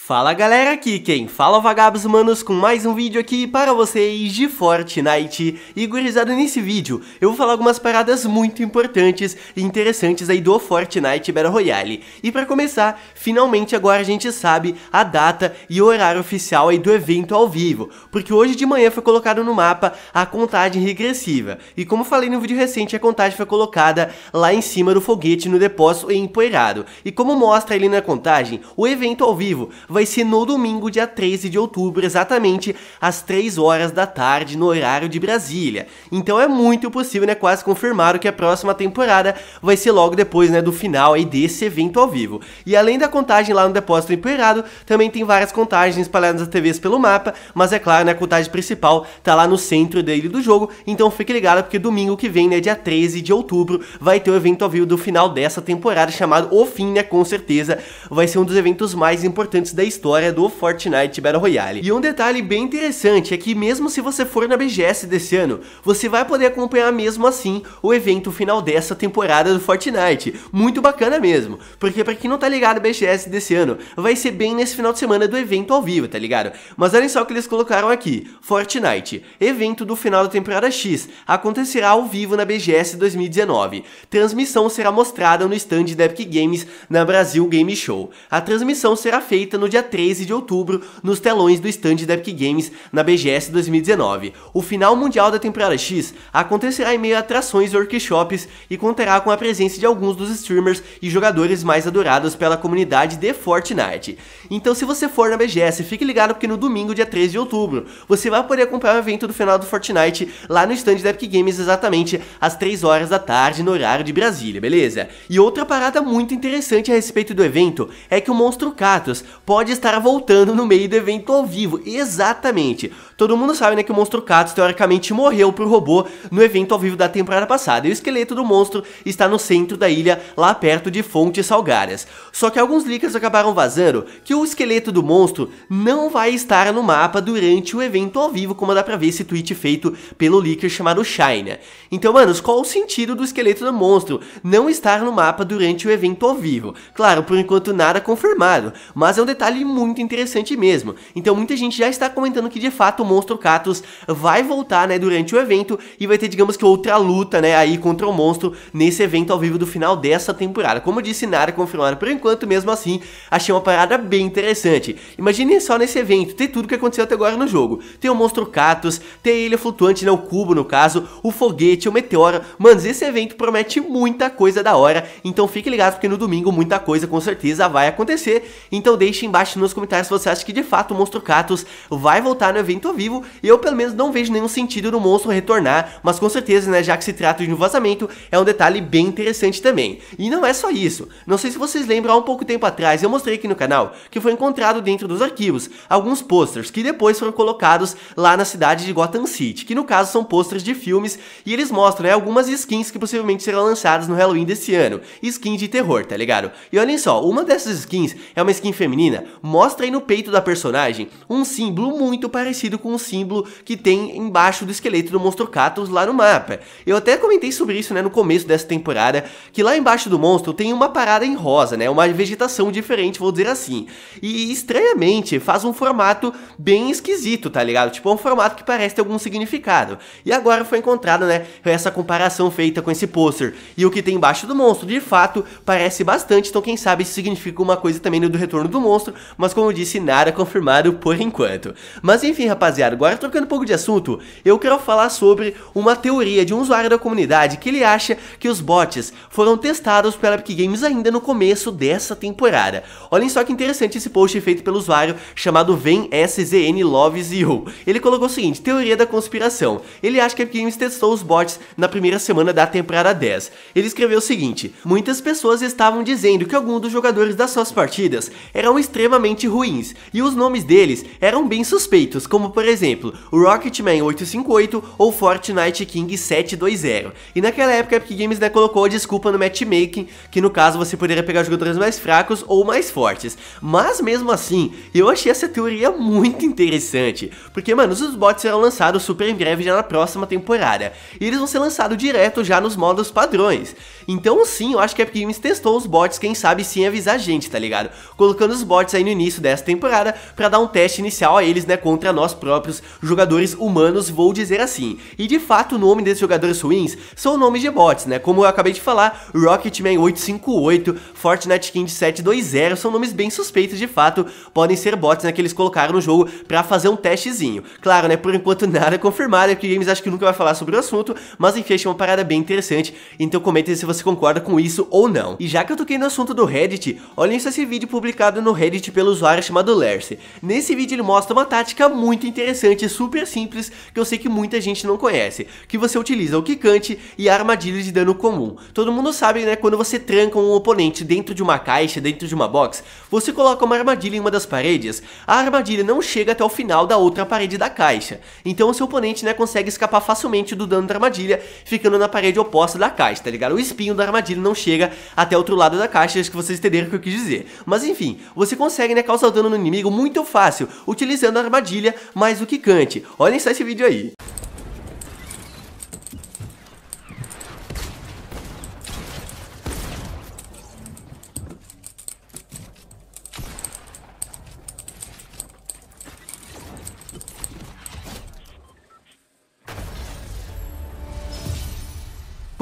Fala galera, aqui quem fala é Vagabos Humanos com mais um vídeo aqui para vocês de Fortnite E gurizada, nesse vídeo eu vou falar algumas paradas muito importantes e interessantes aí do Fortnite Battle Royale E para começar, finalmente agora a gente sabe a data e o horário oficial aí do evento ao vivo Porque hoje de manhã foi colocado no mapa a contagem regressiva E como falei no vídeo recente, a contagem foi colocada lá em cima do foguete no depósito empoeirado E como mostra ali na contagem, o evento ao vivo vai ser no domingo, dia 13 de outubro, exatamente às 3 horas da tarde, no horário de Brasília. Então é muito possível, né? Quase confirmado que a próxima temporada vai ser logo depois, né? Do final aí desse evento ao vivo. E além da contagem lá no Depósito Empoeirado, também tem várias contagens espalhadas nas TVs pelo mapa, mas é claro, né? A contagem principal tá lá no centro dele do jogo, então fique ligado porque domingo que vem, né? Dia 13 de outubro, vai ter o evento ao vivo do final dessa temporada chamado O Fim, né? Com certeza vai ser um dos eventos mais importantes da história do Fortnite Battle Royale. E um detalhe bem interessante é que mesmo se você for na BGS desse ano, você vai poder acompanhar mesmo assim o evento final dessa temporada do Fortnite. Muito bacana mesmo, porque pra quem não tá ligado BGS desse ano, vai ser bem nesse final de semana do evento ao vivo, tá ligado? Mas olhem só o que eles colocaram aqui, Fortnite, evento do final da temporada X, acontecerá ao vivo na BGS 2019. Transmissão será mostrada no stand da Epic Games na Brasil Game Show. A transmissão será feita no no dia 13 de outubro nos telões do stand da Epic Games na BGS 2019. O final mundial da temporada X acontecerá em meio a atrações e workshops e contará com a presença de alguns dos streamers e jogadores mais adorados pela comunidade de Fortnite. Então se você for na BGS, fique ligado porque no domingo, dia 13 de outubro, você vai poder acompanhar o evento do final do Fortnite lá no stand da Epic Games exatamente às 3 horas da tarde no horário de Brasília, beleza? E outra parada muito interessante a respeito do evento é que o Monstro Katos pode estar voltando no meio do evento ao vivo. Exatamente. Todo mundo sabe, né, que o monstro Katos teoricamente morreu pro robô no evento ao vivo da temporada passada, e o esqueleto do monstro está no centro da ilha, lá perto de Fontes Salgárias. Só que alguns leakers acabaram vazando que o esqueleto do monstro não vai estar no mapa durante o evento ao vivo, como dá pra ver esse tweet feito pelo leaker chamado China. Então, manos, qual o sentido do esqueleto do monstro não estar no mapa durante o evento ao vivo? Claro, por enquanto nada confirmado, mas é um detalhe muito interessante mesmo. Então muita gente já está comentando que de fato o monstro Katos vai voltar, né, durante o evento e vai ter, digamos que, outra luta, né, aí contra o monstro nesse evento ao vivo do final dessa temporada. Como eu disse, nada confirmado por enquanto, mesmo assim, achei uma parada bem interessante. Imaginem só nesse evento, ter tudo que aconteceu até agora no jogo. Tem o monstro Katos, tem a ilha flutuante, né, o cubo no caso, o foguete, o meteoro. mano, esse evento promete muita coisa da hora, então fique ligado porque no domingo muita coisa com certeza vai acontecer. Então deixe embaixo nos comentários se você acha que de fato o monstro Katos vai voltar no evento ao vivo vivo, eu pelo menos não vejo nenhum sentido no monstro retornar, mas com certeza, né, já que se trata de um vazamento, é um detalhe bem interessante também. E não é só isso, não sei se vocês lembram, há um pouco tempo atrás eu mostrei aqui no canal que foi encontrado dentro dos arquivos alguns posters que depois foram colocados lá na cidade de Gotham City, que no caso são posters de filmes e eles mostram né, algumas skins que possivelmente serão lançadas no Halloween desse ano, skins de terror, tá ligado? E olhem só, uma dessas skins é uma skin feminina, mostra aí no peito da personagem um símbolo muito parecido com o símbolo que tem embaixo do esqueleto do monstro Katos lá no mapa. Eu até comentei sobre isso, né, no começo dessa temporada, que lá embaixo do monstro tem uma parada em rosa, né, uma vegetação diferente, vou dizer assim. E estranhamente faz um formato bem esquisito, tá ligado? Tipo, é um formato que parece ter algum significado. E agora foi encontrada, né, essa comparação feita com esse pôster. E o que tem embaixo do monstro, de fato, parece bastante, então quem sabe isso significa uma coisa também no do retorno do monstro, mas como eu disse, nada confirmado por enquanto. Mas enfim, rapazes rapaziada, agora trocando um pouco de assunto, eu quero falar sobre uma teoria de um usuário da comunidade que ele acha que os bots foram testados pela Epic Games ainda no começo dessa temporada. Olhem só que interessante esse post feito pelo usuário chamado VemSZN Loves You. Ele colocou o seguinte, teoria da conspiração. Ele acha que a Epic Games testou os bots na primeira semana da temporada 10. Ele escreveu o seguinte, muitas pessoas estavam dizendo que algum dos jogadores das suas partidas eram extremamente ruins, e os nomes deles eram bem suspeitos, como por por exemplo, o Rocketman 858 ou Fortnite King 720. E naquela época a Epic Games né, colocou a desculpa no matchmaking, que no caso você poderia pegar jogadores mais fracos ou mais fortes. Mas mesmo assim, eu achei essa teoria muito interessante, porque mano, os bots serão lançados super em breve já na próxima temporada, e eles vão ser lançados direto já nos modos padrões. Então sim, eu acho que a Epic Games testou os bots, quem sabe sem avisar a gente, tá ligado? Colocando os bots aí no início dessa temporada para dar um teste inicial a eles, né, contra nós próprios próprios jogadores humanos, vou dizer assim. E de fato o nome desses jogadores ruins são nomes de bots, né? Como eu acabei de falar, Rocketman 858, Fortnite King 720 são nomes bem suspeitos de fato, podem ser bots né, que eles colocaram no jogo pra fazer um testezinho. Claro, né, por enquanto nada é confirmado, é porque Games acho que nunca vai falar sobre o assunto, mas enfim, achei uma parada bem interessante, então aí se você concorda com isso ou não. E já que eu toquei no assunto do Reddit, olhem esse vídeo publicado no Reddit pelo usuário chamado Lerce. Nesse vídeo ele mostra uma tática muito interessante interessante, super simples, que eu sei que muita gente não conhece, que você utiliza o quicante e a armadilha de dano comum. Todo mundo sabe, né, quando você tranca um oponente dentro de uma caixa, dentro de uma box, você coloca uma armadilha em uma das paredes, a armadilha não chega até o final da outra parede da caixa, então o seu oponente, né, consegue escapar facilmente do dano da armadilha, ficando na parede oposta da caixa, tá ligado? O espinho da armadilha não chega até outro lado da caixa, acho que vocês entenderam o que eu quis dizer. Mas enfim, você consegue, né, causar dano no inimigo muito fácil, utilizando a armadilha, mas mais do que cante. Olhem só esse vídeo aí.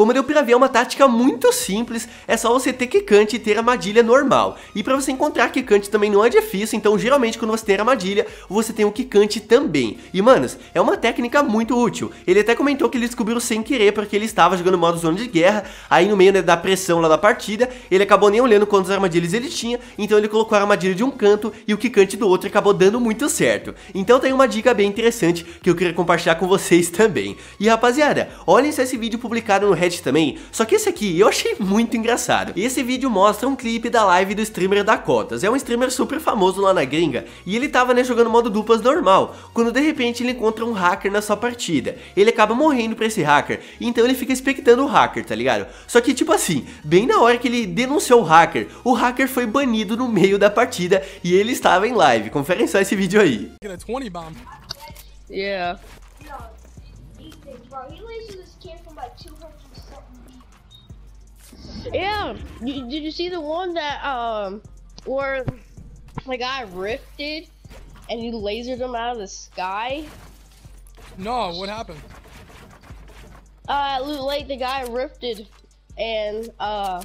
Como deu pra ver, é uma tática muito simples, é só você ter quicante e ter armadilha normal. E pra você encontrar quicante também não é difícil, então geralmente quando você tem armadilha, você tem o quicante também. E manos, é uma técnica muito útil. Ele até comentou que ele descobriu sem querer, porque ele estava jogando modo zona de guerra, aí no meio né, da pressão lá da partida, ele acabou nem olhando quantas armadilhas ele tinha, então ele colocou a armadilha de um canto e o quicante do outro acabou dando muito certo. Então tem uma dica bem interessante que eu queria compartilhar com vocês também. E rapaziada, olhem se esse vídeo publicado no Reddit também, só que esse aqui eu achei muito engraçado. E esse vídeo mostra um clipe da live do streamer da Cotas, é um streamer super famoso lá na gringa, e ele tava né, jogando modo duplas normal, quando de repente ele encontra um hacker na sua partida, ele acaba morrendo pra esse hacker, então ele fica expectando o hacker, tá ligado? Só que tipo assim, bem na hora que ele denunciou o hacker, o hacker foi banido no meio da partida e ele estava em live, conferem só esse vídeo aí. Yeah. he, from like 200 Yeah. You, did you see the one that um where the guy rifted and you lasered him out of the sky? No. What happened? Uh, late the guy rifted, and uh,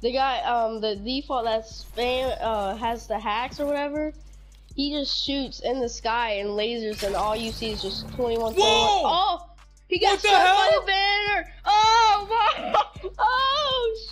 the guy um the default that spam uh has the hacks or whatever. He just shoots in the sky and lasers, and all you see is just 21. 21. Oh, he got what shot by the banner. Oh my! Oh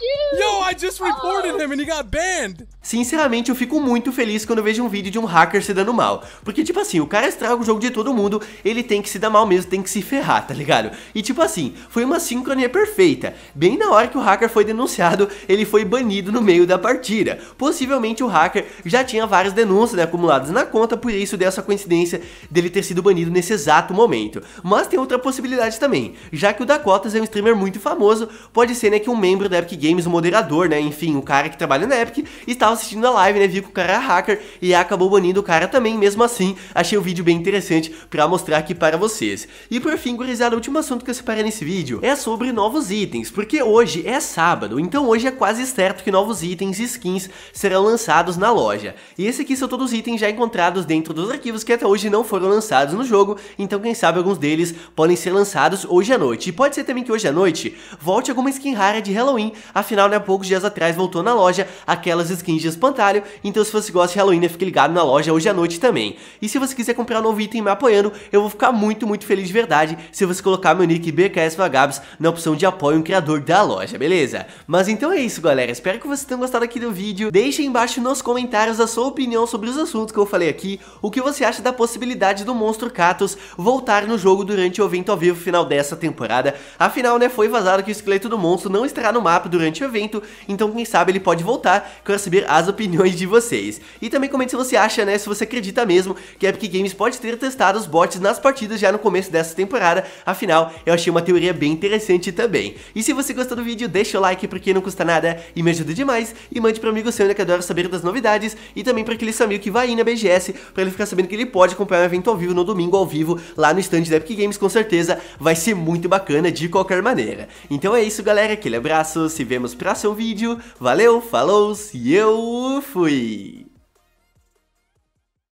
you. Yo, I just reported oh. him and he got banned. Sinceramente, eu fico muito feliz quando vejo um vídeo de um hacker se dando mal. Porque, tipo assim, o cara estraga o jogo de todo mundo, ele tem que se dar mal mesmo, tem que se ferrar, tá ligado? E, tipo assim, foi uma sincronia perfeita. Bem na hora que o hacker foi denunciado, ele foi banido no meio da partida. Possivelmente o hacker já tinha várias denúncias né, acumuladas na conta, por isso dessa coincidência dele ter sido banido nesse exato momento. Mas tem outra possibilidade também, já que o Dakotas é um streamer muito famoso, pode ser né, que um membro da Epic Games, o um moderador, né, enfim, o cara que trabalha na Epic, estava tava assistindo a live, né? Viu que o cara era é hacker e acabou banindo o cara também. Mesmo assim, achei o vídeo bem interessante pra mostrar aqui para vocês. E por fim, gurizada, o último assunto que eu separei nesse vídeo é sobre novos itens, porque hoje é sábado, então hoje é quase certo que novos itens e skins serão lançados na loja. E esse aqui são todos os itens já encontrados dentro dos arquivos que até hoje não foram lançados no jogo, então quem sabe alguns deles podem ser lançados hoje à noite. E pode ser também que hoje à noite volte alguma skin rara de Halloween, afinal, né, há poucos dias atrás voltou na loja aquelas skins de espantalho, então se você gosta de Halloween, né, fique ligado na loja hoje à noite também. E se você quiser comprar um novo item me apoiando, eu vou ficar muito, muito feliz de verdade se você colocar meu nick BKS Vagabos na opção de apoio um criador da loja, beleza? Mas então é isso, galera. Espero que vocês tenham gostado aqui do vídeo. Deixe embaixo nos comentários a sua opinião sobre os assuntos que eu falei aqui, o que você acha da possibilidade do monstro Katos voltar no jogo durante o evento ao vivo final dessa temporada. Afinal, né, foi vazado que o esqueleto do monstro não estará no mapa durante o evento, então quem sabe ele pode voltar. Quero saber as opiniões de vocês. E também comente se você acha, né, se você acredita mesmo que a Epic Games pode ter testado os bots nas partidas já no começo dessa temporada, afinal, eu achei uma teoria bem interessante também. E se você gostou do vídeo, deixa o like porque não custa nada e me ajuda demais, e mande para um amigo seu né, que adora saber das novidades, e também para aquele seu amigo que vai ir na BGS, para ele ficar sabendo que ele pode acompanhar um evento ao vivo no domingo ao vivo, lá no stand da Epic Games, com certeza vai ser muito bacana de qualquer maneira. Então é isso galera, aquele abraço, se vemos próximo vídeo, valeu, falou, e eu fui!